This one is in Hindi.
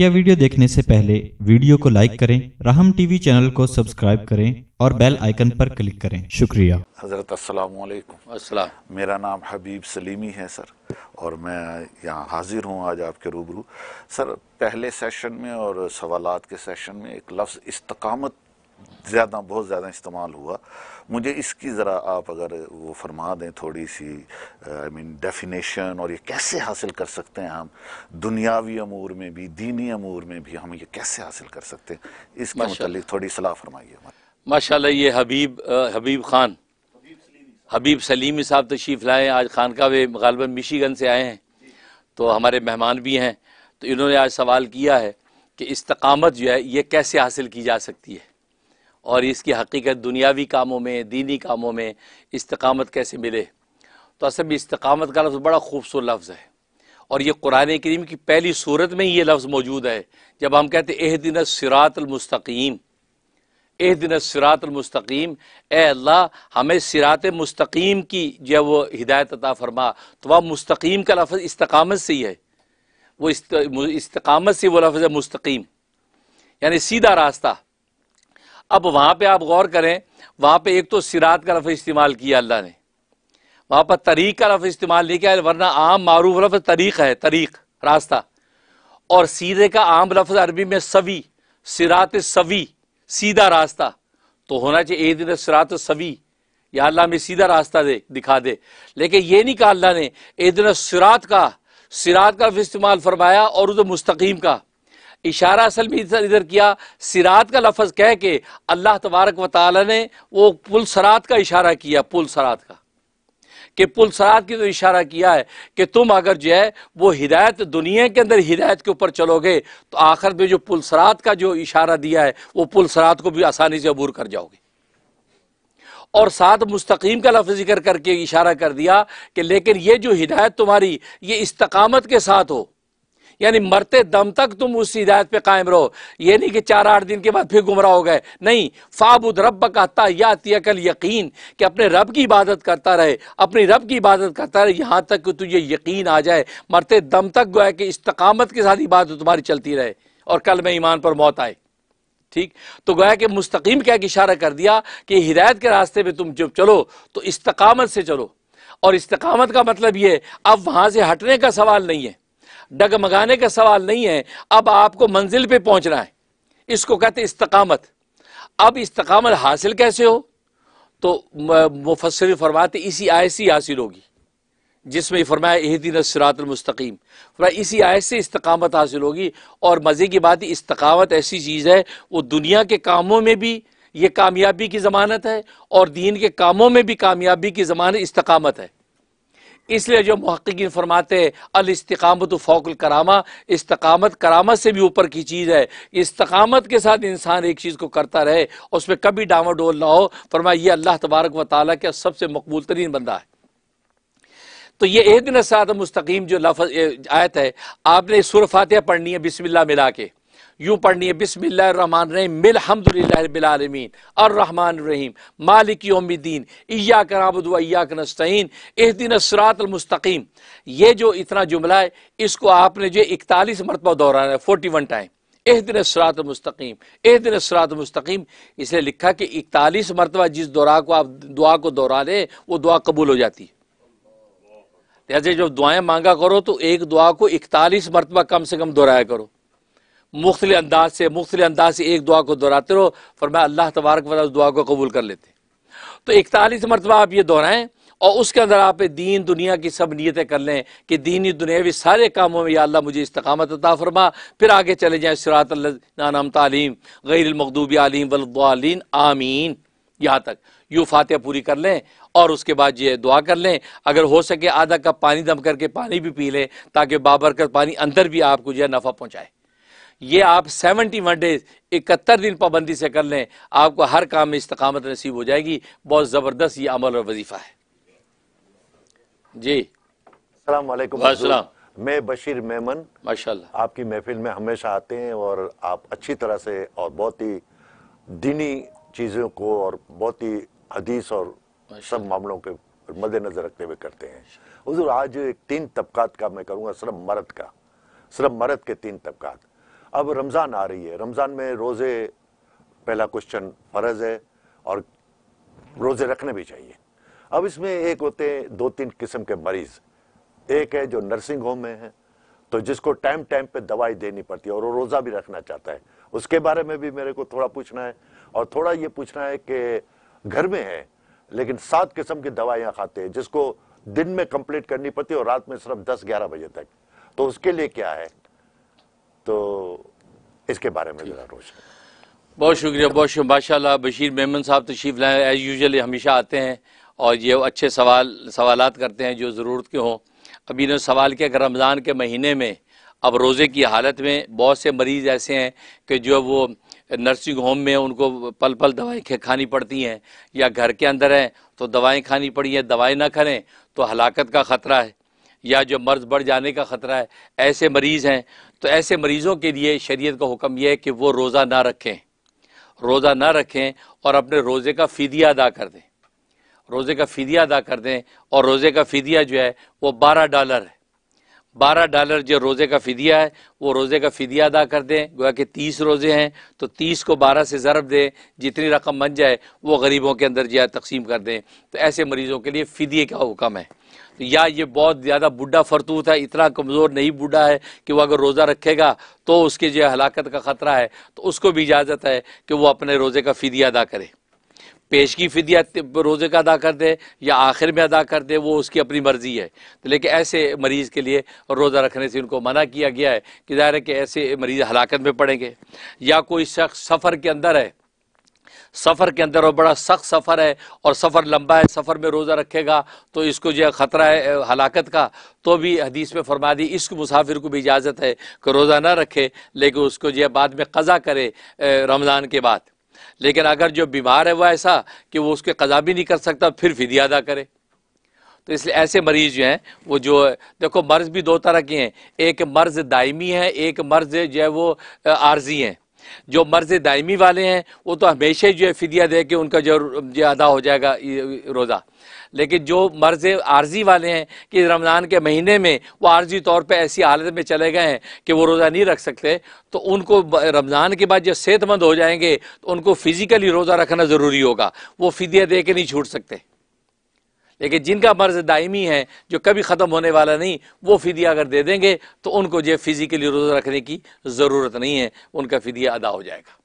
मुख्य वीडियो देखने से पहले वीडियो को लाइक करें रहम टीवी चैनल को सब्सक्राइब करें और बेल आइकन पर क्लिक करें शुक्रिया हजरत अस्सलाम मेरा नाम हबीब सलीमी है सर और मैं यहाँ हाजिर हूँ आज आपके रूबरू सर पहले सेशन में और सवालात के सेशन में एक लफ्ज़ इस्तकामत ज़्यादा बहुत ज़्यादा इस्तेमाल हुआ मुझे इसकी ज़रा आप अगर वो फरमा दें थोड़ी सी आई मीन डेफिनेशन और ये कैसे हासिल कर सकते हैं हम दुनियावी अमूर में भी दीनी अमूर में भी हम ये कैसे हासिल कर सकते हैं इसके मतलब थोड़ी सलाह फरमाइए माशा ये हबीब आ, हबीब खान हबीब सलीम साहब तशीफ लाए आज खानका वे गालबन मिशीगन से आए हैं तो हमारे मेहमान भी हैं तो इन्होंने आज सवाल किया है कि इस्तकामत जो है ये कैसे हासिल की जा सकती है और इसकी हकीकत दुनियावी कामों में दीनी कामों में इस्तकामत कैसे मिले तो असल में इस्तकामत का लफ्ज़ बड़ा खूबसूरत लफ्ज़ है और ये कुरान करीम की पहली सूरत में ही ये लफ्ज़ मौजूद है जब हम कहते एह दिन सिरातलमस्तकीम एह दिन सिरातलमस्तकीम ए अल्लाह हमें सिरात मस्तकीम की जो वो हिदायत अता फरमा तो वह मुस्तकीम का लफ्ज़ इस्तकामत से ही है वो इस्तकामत से वो लफ्ज़ है मस्तकीम यानी सीधा रास्ता अब वहाँ पे आप गौर करें वहाँ पे एक तो सिरात का लफ्ज इस्तेमाल किया अल्लाह ने वहाँ पर तरीक का लफ इस्तेमाल नहीं किया वरना आम मारूफ लफ तरीक है तरीक रास्ता और सीधे का आम लफ्ज़ अरबी में सवी सिरात सवी सीधा रास्ता तो होना चाहिए ए दिन सिरात सवी या अल्लाह में सीधा रास्ता दे दिखा दे लेकिन ये नहीं कहा अल्लाह ने ए दिन सिरात का सिरात का इस्तेमाल फरमाया और उधर मुस्तकीम का इशारा असल में इधर इधर किया सिरात का लफज कह के अल्लाह तबारक व ताली ने वो पुल सरात का इशारा किया पुल सरात का कि पुल सरात की तो इशारा किया है कि तुम अगर जो है वो हिदायत दुनिया के अंदर हिदायत के ऊपर चलोगे तो आखिर में जो पुल सरात का जो इशारा दिया है वो पुल सरात को भी आसानी से अबूर कर जाओगे और साथ मुस्तकीम का लफ्ज़ जिक्र करके इशारा कर दिया कि लेकिन ये जो हिदायत तुम्हारी ये इस्तकामत के साथ हो यानी मरते दम तक तुम उस हिदायत पे कायम रहो ये नहीं कि चार आठ दिन के बाद फिर गुमराह हो गए नहीं फाबुद रब का तायातियकल यकीन कि अपने रब की इबादत करता रहे अपने रब की इबादत करता रहे यहाँ तक कि तुझे यकीन आ जाए मरते दम तक गोया कि इस्तकामत के साथ इबादत तुम्हारी चलती रहे और कल में ईमान पर मौत आए ठीक तो गोया कि मुस्तकीम क्या इशारा कर दिया कि हिदायत के रास्ते पर तुम जब चलो तो इस्तकामत से चलो और इस्तकामत का मतलब ये अब वहां से हटने का सवाल नहीं है डगमगाने का सवाल नहीं है अब आपको मंजिल पे पहुंचना है इसको कहते इस्तकामत अब इस्तकामत हासिल कैसे हो तो मुफसर फरमाते इसी आय से हासिल होगी जिसमें फरमाया दिन इसी आय से इस्तकामत हासिल होगी और मज़े की बात इस्तकामत ऐसी चीज़ है वो दुनिया के कामों में भी ये कामयाबी की ज़मानत है और दीन के कामों में भी कामयाबी की ज़मानत इस्तकामत है इसलिए जो महक्कीन फरमाते अलस्तकामत फ़ौकुल करामा इस्तकामत करामत से भी ऊपर की चीज़ है इस्तकामत के साथ इंसान एक चीज़ को करता रहे उस पर कभी डोल ना हो फरमाए ये अल्लाह तबारक व ताली का सबसे मकबूल तरीन बंदा है तो ये एक दिन सात मुस्तकीम जो लफ आयत है आपने सुर फातह पढ़नी है बिस्मिल्ला मिला के यूँ पढ़नी है बिसमीम बिलहमदिल्लाबीआलमीन रहमान रहीम मालिक योमद्दीन इया कराबुदवा इया इस दिन सरातमस्तकीम ये जो इतना जुमला है इसको आपने जो इकतालीस मरतबा दोहराना है फोर्टी वन टाइम एह दिन सरात मुस्तकीम एह दिन सरात मुस्तकीम इसलिए लिखा कि इकतालीस मरतबा जिस दुआ को आप दुआ को दोहरा दें वो दुआ कबूल हो जाती है जैसे जब दुआएं मांगा करो तो एक दुआ को इकतालीस मरतबा कम से कम दोहराया करो मुख्तलि अंदाज से मुख्तलि अंदाज से एक दुआ को दोहराते रहो मैं अल्लाह तबारक वाला उस दुआ को कबूल कर लेते तो इकतालीस मरतबा आप ये दोहराएं और उसके अंदर आप दीन दुनिया की सब नीयतें कर लें कि दीनी दुनियावी सारे कामों में या अल्लाह मुझे इस्तकामत अता फरमा फिर आगे चले जाएँ सरात नाम तालीम गैरमखदूब आलिम वलद्वालीन आमीन यहाँ तक यू फातह पूरी कर लें और उसके बाद ये दुआ कर लें अगर हो सके आधा कप पानी दम करके पानी भी पी लें ताकि बाबरकत पानी अंदर भी आपको जो है नफ़ा पहुँचाए ये आप सेवेंटी वन डेज इकहत्तर दिन पाबंदी से कर लें आपको हर काम में इस्तकामत नसीब हो जाएगी बहुत ज़बरदस्त ये अमल और वजीफ़ा है जी सलाम मैं बशीर मेमन माशा आपकी महफिल में हमेशा आते हैं और आप अच्छी तरह से और बहुत ही दीनी चीज़ों को और बहुत ही हदीस और सब मामलों के मद्देनजर रखते हुए करते हैं हजूर आज एक तीन तबकात का मैं करूँगा सिर्फ मरद का सिर्फ मरद के तीन तबकात अब रमज़ान आ रही है रमज़ान में रोज़े पहला क्वेश्चन फ़र्ज़ है और रोज़े रखने भी चाहिए अब इसमें एक होते हैं दो तीन किस्म के मरीज़ एक है जो नर्सिंग होम में है तो जिसको टाइम टाइम पे दवाई देनी पड़ती है और वो रोज़ा भी रखना चाहता है उसके बारे में भी मेरे को थोड़ा पूछना है और थोड़ा ये पूछना है कि घर में है लेकिन सात किस्म की दवाइयाँ खाते हैं जिसको दिन में कंप्लीट करनी पड़ती है और रात में सिर्फ दस ग्यारह बजे तक तो उसके लिए क्या है तो इसके बारे में ज़रा रोशन बहुत शुक्रिया बहुत शुक्रिया माशा बशीर मेमन साहब तशीफ तो एज़ यूजल हमेशा आते हैं और ये अच्छे सवाल सवाल करते हैं जो ज़रूरत के हों अभी इन्होंने सवाल किया कि रमज़ान के महीने में अब रोज़े की हालत में बहुत से मरीज़ ऐसे हैं कि जो वो नर्सिंग होम में उनको पल पल दवाएँ खानी पड़ती हैं या घर के अंदर हैं तो दवाएँ खानी पड़ी हैं दवाएँ ना खाएं तो हलाकत का ख़तरा है या जो मर्ज़ बढ़ जाने का ख़तरा है ऐसे मरीज़ हैं तो ऐसे मरीज़ों के लिए शरीयत का हुक्म यह है कि वो रोज़ा ना रखें रोज़ा ना रखें और अपने रोज़े का फ़ीदिया अदा कर दें रोज़े का फ़ीदिया अदा कर दें और रोज़े का फ़िदिया जो है वो बारह डॉलर है बारह डॉलर जो रोज़े का फ़िदिया है वो रोज़े का फ़िदिया अदा कर दें गोया कि तीस रोज़े हैं तो तीस को बारह से ज़रब दें जितनी रकम बन जाए वो गरीबों के अंदर जो है तकसीम कर दें तो ऐसे मरीज़ों के लिए फ़िदिये का हुक्म है तो या ये बहुत ज़्यादा बुढ़ा फरतूत है इतना कमज़ोर नहीं बूढ़ा है कि वह अगर रोज़ा रखेगा तो उसके जो हलाकत का ख़तरा है तो उसको भी इजाज़त है कि वो अपने रोज़े का फ़िदिया अदा करें पेश की फिदिया रोज़े का अदा कर दे या आखिर में अदा कर दे वो उसकी अपनी मर्ज़ी है तो लेकिन ऐसे मरीज़ के लिए रोज़ा रखने से उनको मना किया गया है कि ज़ाहिर है कि ऐसे मरीज़ हलाकत में पड़ेंगे या कोई शख्स सफ़र के अंदर है सफ़र के अंदर और बड़ा सख्त सफ़र है और सफ़र लंबा है सफ़र में रोज़ा रखेगा तो इसको जो है ख़तरा है हलाकत का तो भी हदीस में फरमा दी इस मुसाफिर को भी इजाज़त है कि रोज़ा ना रखे लेकिन उसको जो है बाद में कज़ा करे रमज़ान के बाद लेकिन अगर जो बीमार है वह ऐसा कि वो उसके कज़ा भी नहीं कर सकता फिर फिदिया अदा करे तो इसलिए ऐसे मरीज़ जो हैं वो जो देखो मर्ज़ भी दो तरह के हैं एक मर्ज़ दायमी है एक मर्ज़ जो है वो आर्जी हैं जो मर्ज दायमी वाले हैं वो तो हमेशा ही जो है फिदिया दे के उनका जो जो अदा हो जाएगा रोज़ा लेकिन जो मर्ज आर्जी वाले हैं कि रमज़ान के महीने में वो आर्जी तौर पे ऐसी हालत में चले गए हैं कि वो रोज़ा नहीं रख सकते तो उनको रमज़ान के बाद जब सेहतमंद हो जाएंगे तो उनको फ़िज़िकली रोज़ा रखना ज़रूरी होगा वो फिदिया दे के नहीं छूट सकते लेकिन जिनका मर्ज दायमी है जो कभी ख़त्म होने वाला नहीं वो फ़िदिया अगर दे देंगे तो उनको जो फ़िज़िकली रोज़ा रखने की ज़रूरत नहीं है उनका फ़िदिया अदा हो जाएगा